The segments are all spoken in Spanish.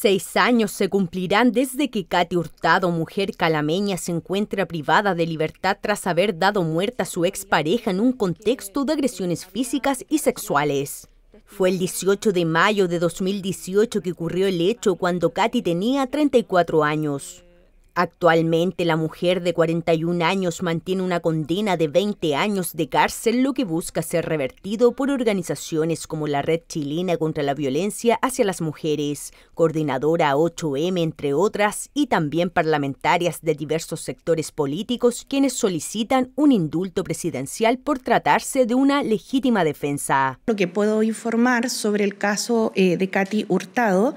Seis años se cumplirán desde que Katy Hurtado, mujer calameña, se encuentra privada de libertad tras haber dado muerta a su expareja en un contexto de agresiones físicas y sexuales. Fue el 18 de mayo de 2018 que ocurrió el hecho cuando Katy tenía 34 años. Actualmente la mujer de 41 años mantiene una condena de 20 años de cárcel, lo que busca ser revertido por organizaciones como la Red Chilena contra la Violencia hacia las Mujeres, Coordinadora 8M entre otras, y también parlamentarias de diversos sectores políticos quienes solicitan un indulto presidencial por tratarse de una legítima defensa. Lo que puedo informar sobre el caso eh, de Katy Hurtado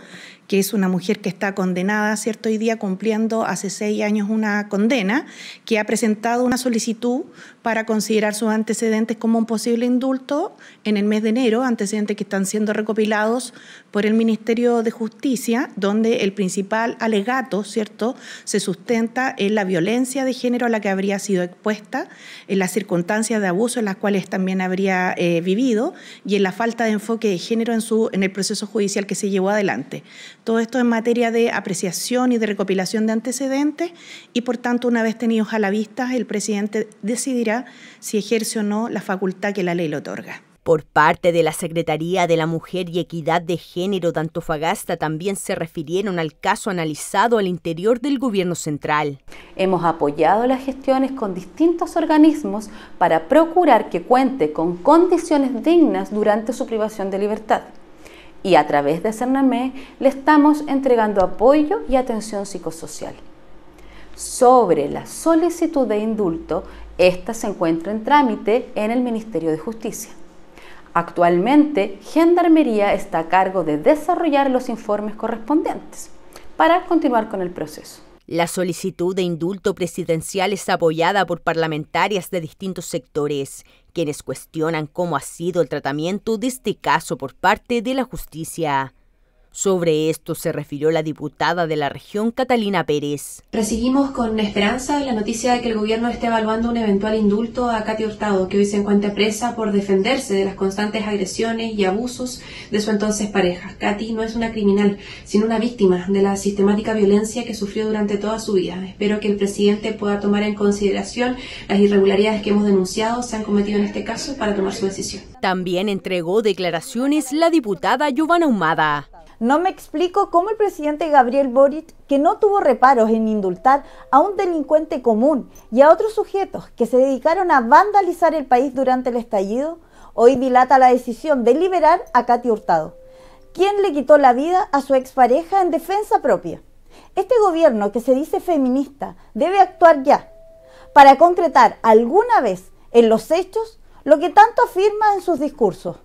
que es una mujer que está condenada, ¿cierto? Hoy día cumpliendo hace seis años una condena, que ha presentado una solicitud para considerar sus antecedentes como un posible indulto en el mes de enero, antecedentes que están siendo recopilados por el Ministerio de Justicia, donde el principal alegato, ¿cierto?, se sustenta en la violencia de género a la que habría sido expuesta, en las circunstancias de abuso en las cuales también habría eh, vivido y en la falta de enfoque de género en, su, en el proceso judicial que se llevó adelante. Todo esto en materia de apreciación y de recopilación de antecedentes y, por tanto, una vez tenidos a la vista, el presidente decidirá si ejerce o no la facultad que la ley le otorga. Por parte de la Secretaría de la Mujer y Equidad de Género de Antofagasta también se refirieron al caso analizado al interior del Gobierno Central. Hemos apoyado las gestiones con distintos organismos para procurar que cuente con condiciones dignas durante su privación de libertad y a través de Cernamé le estamos entregando apoyo y atención psicosocial. Sobre la solicitud de indulto, esta se encuentra en trámite en el Ministerio de Justicia. Actualmente, Gendarmería está a cargo de desarrollar los informes correspondientes para continuar con el proceso. La solicitud de indulto presidencial es apoyada por parlamentarias de distintos sectores, quienes cuestionan cómo ha sido el tratamiento de este caso por parte de la justicia. Sobre esto se refirió la diputada de la región, Catalina Pérez. Recibimos con esperanza la noticia de que el gobierno esté evaluando un eventual indulto a Katy Hurtado, que hoy se encuentra presa por defenderse de las constantes agresiones y abusos de su entonces pareja. Katy no es una criminal, sino una víctima de la sistemática violencia que sufrió durante toda su vida. Espero que el presidente pueda tomar en consideración las irregularidades que hemos denunciado se han cometido en este caso para tomar su decisión. También entregó declaraciones la diputada Giovanna Humada. No me explico cómo el presidente Gabriel Boric, que no tuvo reparos en indultar a un delincuente común y a otros sujetos que se dedicaron a vandalizar el país durante el estallido, hoy dilata la decisión de liberar a Katy Hurtado, quien le quitó la vida a su expareja en defensa propia. Este gobierno que se dice feminista debe actuar ya para concretar alguna vez en los hechos lo que tanto afirma en sus discursos.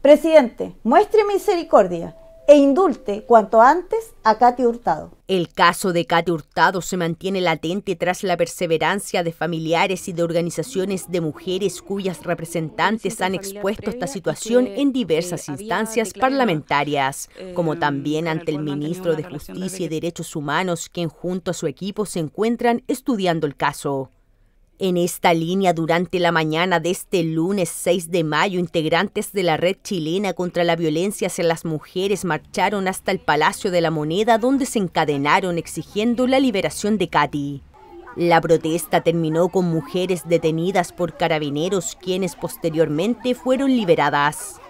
Presidente, muestre misericordia e indulte cuanto antes a Katy Hurtado. El caso de Katy Hurtado se mantiene latente tras la perseverancia de familiares y de organizaciones de mujeres cuyas representantes han expuesto esta situación en diversas instancias parlamentarias, como también ante el ministro de Justicia y Derechos Humanos, quien junto a su equipo se encuentran estudiando el caso. En esta línea, durante la mañana de este lunes 6 de mayo, integrantes de la Red Chilena contra la Violencia hacia las Mujeres marcharon hasta el Palacio de la Moneda, donde se encadenaron exigiendo la liberación de Katy. La protesta terminó con mujeres detenidas por carabineros, quienes posteriormente fueron liberadas.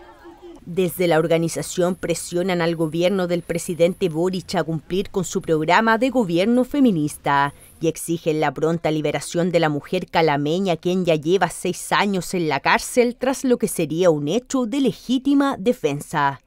Desde la organización presionan al gobierno del presidente Boric a cumplir con su programa de gobierno feminista y exigen la pronta liberación de la mujer calameña quien ya lleva seis años en la cárcel tras lo que sería un hecho de legítima defensa.